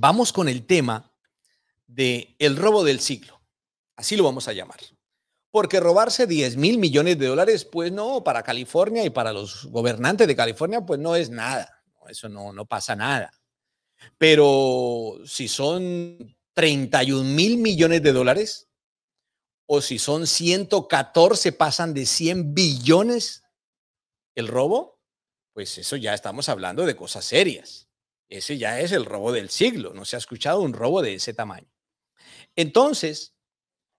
vamos con el tema de el robo del siglo. Así lo vamos a llamar. Porque robarse 10 mil millones de dólares, pues no, para California y para los gobernantes de California, pues no es nada. Eso no, no pasa nada. Pero si son 31 mil millones de dólares, o si son 114, pasan de 100 billones el robo, pues eso ya estamos hablando de cosas serias. Ese ya es el robo del siglo, no se ha escuchado un robo de ese tamaño. Entonces,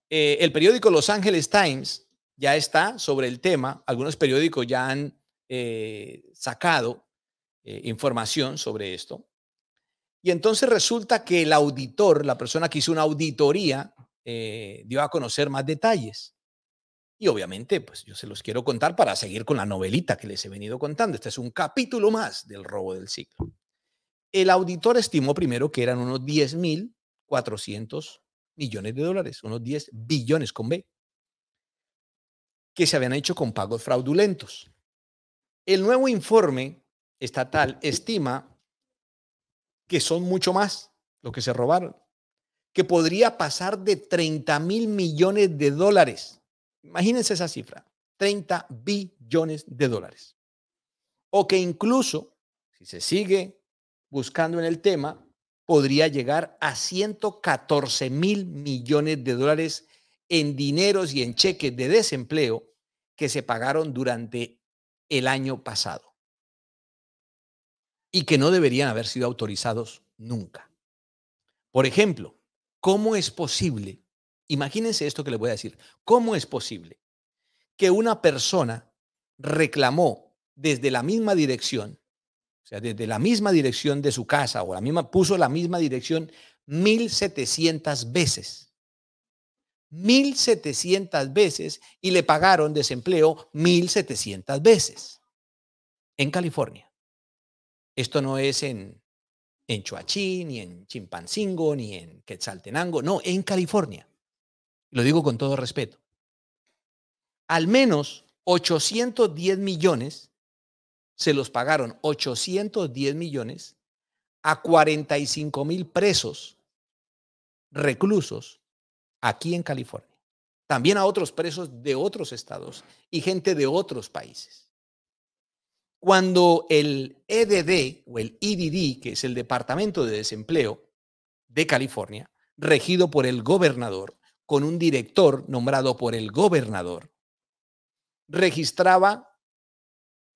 eh, el periódico Los Angeles Times ya está sobre el tema, algunos periódicos ya han eh, sacado eh, información sobre esto. Y entonces resulta que el auditor, la persona que hizo una auditoría, dio a conocer más detalles. Y obviamente, pues yo se los quiero contar para seguir con la novelita que les he venido contando. Este es un capítulo más del robo del siglo el auditor estimó primero que eran unos 10.400 millones de dólares, unos 10 billones con B, que se habían hecho con pagos fraudulentos. El nuevo informe estatal estima que son mucho más lo que se robaron, que podría pasar de 30 mil millones de dólares. Imagínense esa cifra, 30 billones de dólares. O que incluso, si se sigue buscando en el tema, podría llegar a 114 mil millones de dólares en dineros y en cheques de desempleo que se pagaron durante el año pasado y que no deberían haber sido autorizados nunca. Por ejemplo, ¿cómo es posible? Imagínense esto que les voy a decir. ¿Cómo es posible que una persona reclamó desde la misma dirección o sea, desde la misma dirección de su casa o la misma, puso la misma dirección 1700 veces. 1700 veces y le pagaron desempleo 1700 veces en California. Esto no es en, en ni en Chimpancingo, ni en Quetzaltenango, no, en California. Lo digo con todo respeto. Al menos 810 millones se los pagaron 810 millones a 45 mil presos reclusos aquí en California. También a otros presos de otros estados y gente de otros países. Cuando el EDD o el IDD, e que es el Departamento de Desempleo de California, regido por el gobernador, con un director nombrado por el gobernador, registraba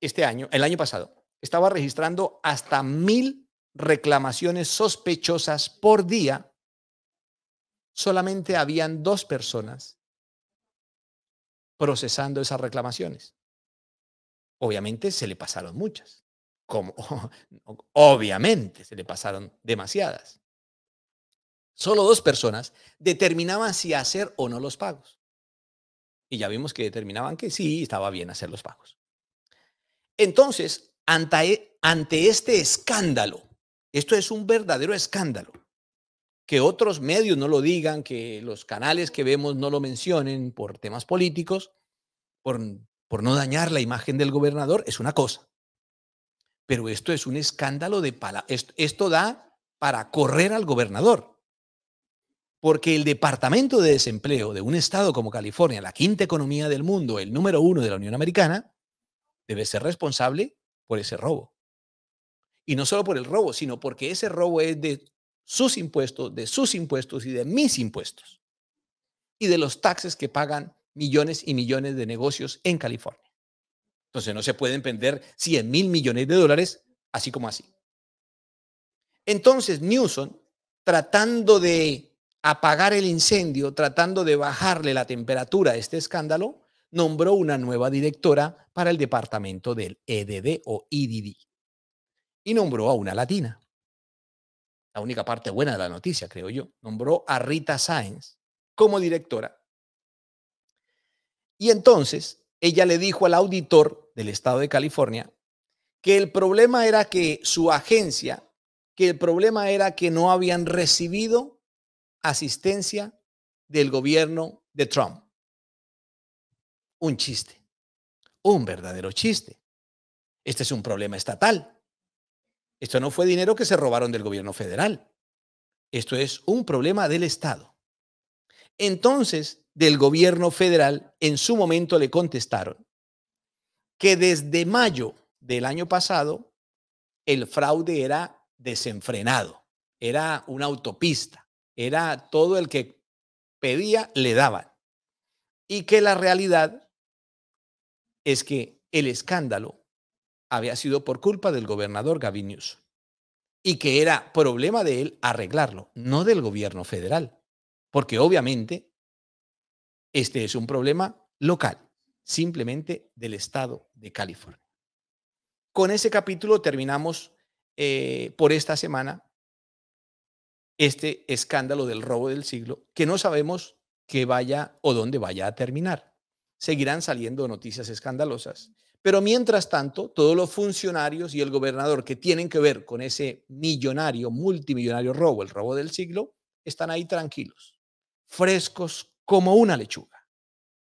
este año, el año pasado, estaba registrando hasta mil reclamaciones sospechosas por día, solamente habían dos personas procesando esas reclamaciones. Obviamente se le pasaron muchas. Como, obviamente se le pasaron demasiadas. Solo dos personas determinaban si hacer o no los pagos. Y ya vimos que determinaban que sí, estaba bien hacer los pagos. Entonces, e, ante, este escándalo, esto es un verdadero escándalo, que otros medios no lo digan, que los canales que vemos no lo mencionen por temas políticos, por, no dañar la imagen del gobernador, es una cosa. Pero esto es un escándalo de esto da para correr al gobernador. Porque el departamento de desempleo de un estado como California, la quinta economía del mundo, el número uno de la Unión Americana, debe ser responsable por ese robo. Y no solo por el robo, sino porque ese robo es de sus impuestos, de sus impuestos y de mis impuestos. Y de los taxes que pagan millones y millones de negocios en California. Entonces no se pueden vender 100 mil millones de dólares así como así. Entonces Newsom, tratando de apagar el incendio, tratando de bajarle la temperatura a este escándalo, nombró una nueva directora para el departamento del EDD o IDD e y nombró a una latina. La única parte buena de la noticia, creo yo. Nombró a Rita Sáenz como directora. Y entonces ella le dijo al auditor del estado de California que el problema era que su agencia, que el problema era que no habían recibido asistencia del gobierno de Trump un chiste, un verdadero chiste. Este es un problema estatal. Esto no fue dinero que se robaron del gobierno federal. Esto es un problema del Estado. Entonces, del gobierno federal, en su momento le contestaron que desde mayo del año pasado, el fraude era desenfrenado, era una autopista, era todo el que pedía, le daban. Y que la realidad es que el escándalo había sido por culpa del gobernador Gavin Gavinius y que era problema de él arreglarlo, no del gobierno federal, porque obviamente este es un problema local, simplemente del estado de California. Con ese capítulo terminamos eh, por esta semana este escándalo del robo del siglo, que no sabemos qué vaya o dónde vaya a terminar seguirán saliendo noticias escandalosas. Pero mientras tanto, todos los funcionarios y el gobernador que tienen que ver con ese millonario, multimillonario robo, el robo del siglo, están ahí tranquilos, frescos como una lechuga.